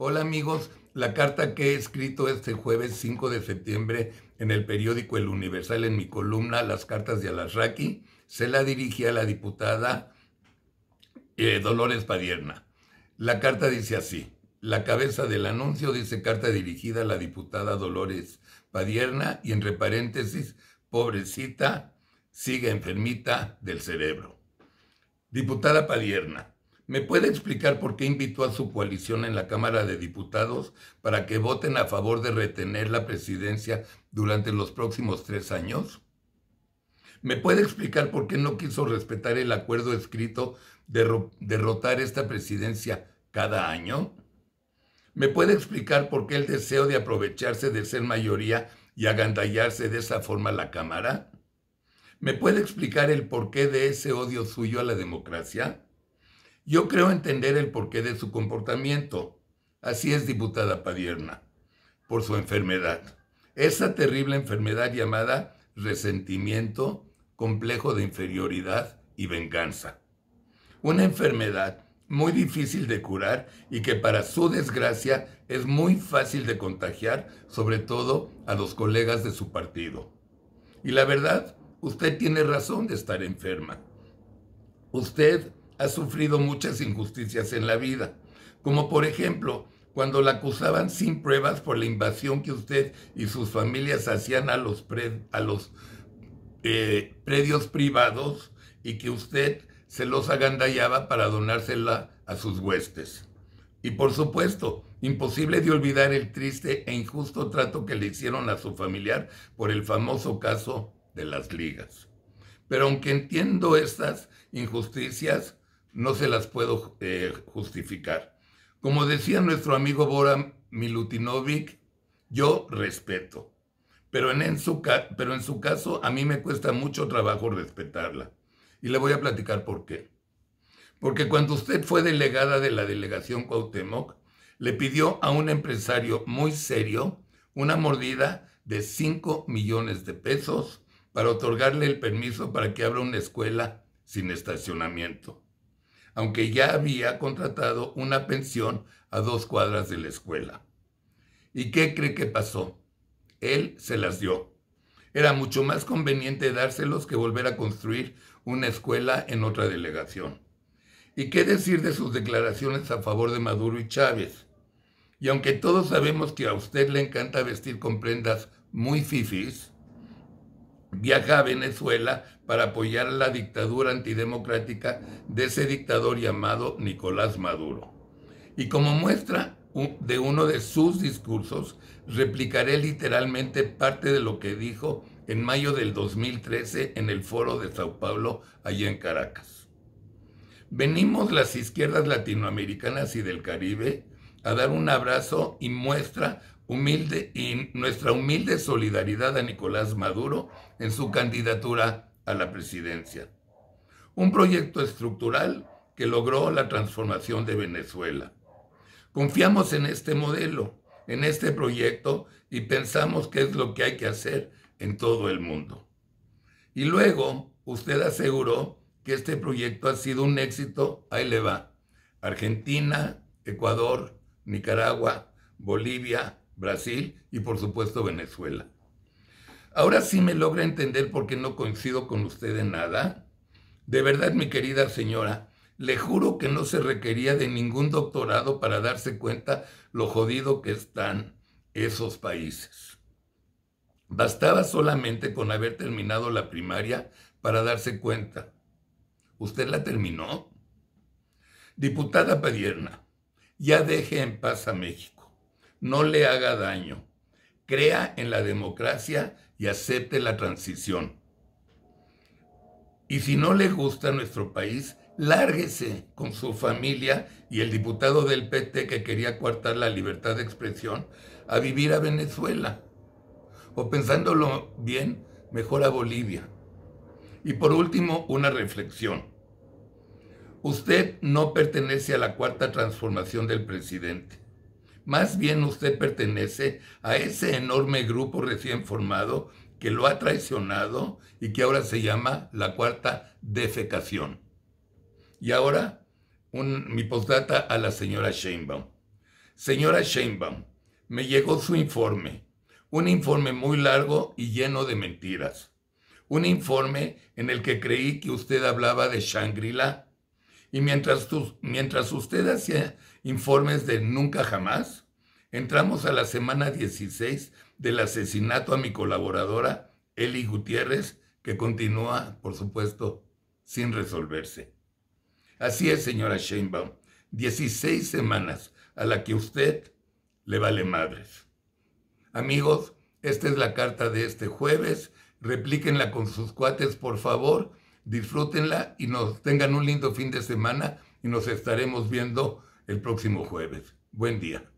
Hola amigos, la carta que he escrito este jueves 5 de septiembre en el periódico El Universal en mi columna Las cartas de Alasraqui se la dirigía a la diputada eh, Dolores Padierna. La carta dice así, la cabeza del anuncio dice carta dirigida a la diputada Dolores Padierna y entre paréntesis, pobrecita, sigue enfermita del cerebro. Diputada Padierna, ¿Me puede explicar por qué invitó a su coalición en la Cámara de Diputados para que voten a favor de retener la presidencia durante los próximos tres años? ¿Me puede explicar por qué no quiso respetar el acuerdo escrito de derrotar esta presidencia cada año? ¿Me puede explicar por qué el deseo de aprovecharse de ser mayoría y agandallarse de esa forma la Cámara? ¿Me puede explicar el porqué de ese odio suyo a la democracia? Yo creo entender el porqué de su comportamiento. Así es, diputada Padierna, por su enfermedad. Esa terrible enfermedad llamada resentimiento, complejo de inferioridad y venganza. Una enfermedad muy difícil de curar y que para su desgracia es muy fácil de contagiar, sobre todo a los colegas de su partido. Y la verdad, usted tiene razón de estar enferma. Usted ha sufrido muchas injusticias en la vida, como por ejemplo cuando la acusaban sin pruebas por la invasión que usted y sus familias hacían a los, a los eh, predios privados y que usted se los agandallaba para donársela a sus huestes. Y por supuesto, imposible de olvidar el triste e injusto trato que le hicieron a su familiar por el famoso caso de las ligas. Pero aunque entiendo estas injusticias, no se las puedo eh, justificar. Como decía nuestro amigo Bora Milutinovic, yo respeto, pero en, su caso a mí me cuesta mucho trabajo respetarla. Y le voy a platicar por qué. Porque cuando usted fue delegada de la delegación Cuauhtémoc, le pidió a un empresario muy serio una mordida de 5 millones de pesos para otorgarle el permiso para que abra una escuela sin estacionamiento aunque ya había contratado una pensión a dos cuadras de la escuela. ¿Y qué cree que pasó? Él se las dio. Era mucho más conveniente dárselos que volver a construir una escuela en otra delegación. ¿Y qué decir de sus declaraciones a favor de Maduro y Chávez? Y aunque todos sabemos que a usted le encanta vestir con prendas muy fifis, viaja a Venezuela para apoyar la dictadura antidemocrática de ese dictador llamado Nicolás Maduro. Y como muestra de uno de sus discursos, replicaré literalmente parte de lo que dijo en mayo del 2013 en el foro de Sao Paulo, allá en Caracas. Venimos las izquierdas latinoamericanas y del Caribe a dar un abrazo y muestra humilde y nuestra humilde solidaridad a Nicolás Maduro en su candidatura a la presidencia. Un proyecto estructural que logró la transformación de Venezuela. Confiamos en este modelo, en este proyecto y pensamos que es lo que hay que hacer en todo el mundo. Y luego usted aseguró que este proyecto ha sido un éxito, ahí le va. Argentina, Ecuador, Nicaragua, Bolivia, Brasil y por supuesto Venezuela. Ahora sí me logra entender por qué no coincido con usted en nada. De verdad, mi querida señora, le juro que no se requería de ningún doctorado para darse cuenta lo jodido que están esos países. Bastaba solamente con haber terminado la primaria para darse cuenta. ¿Usted la terminó? Diputada Padierna, ya deje en paz a México no le haga daño. Crea en la democracia y acepte la transición. Y si no le gusta nuestro país, lárguese con su familia y el diputado del PT que quería coartar la libertad de expresión a vivir a Venezuela. O pensándolo bien, mejor a Bolivia. Y por último, una reflexión. Usted no pertenece a la cuarta transformación del presidente. Más bien usted pertenece a ese enorme grupo recién formado que lo ha traicionado y que ahora se llama la cuarta defecación. Y ahora mi postdata a la señora Sheinbaum. Señora Sheinbaum, me llegó su informe, un informe muy largo y lleno de mentiras. Un informe en el que creí que usted hablaba de Shangri-La y mientras, mientras usted hacía informes de Nunca Jamás, entramos a la semana 16 del asesinato a mi colaboradora Eli Gutiérrez, que continúa, por supuesto, sin resolverse. Así es, señora Sheinbaum, 16 semanas a la que usted le vale madres. Amigos, esta es la carta de este jueves. Replíquenla con sus cuates, por favor disfrútenla y nos tengan un lindo fin de semana y nos estaremos viendo el próximo jueves. Buen día.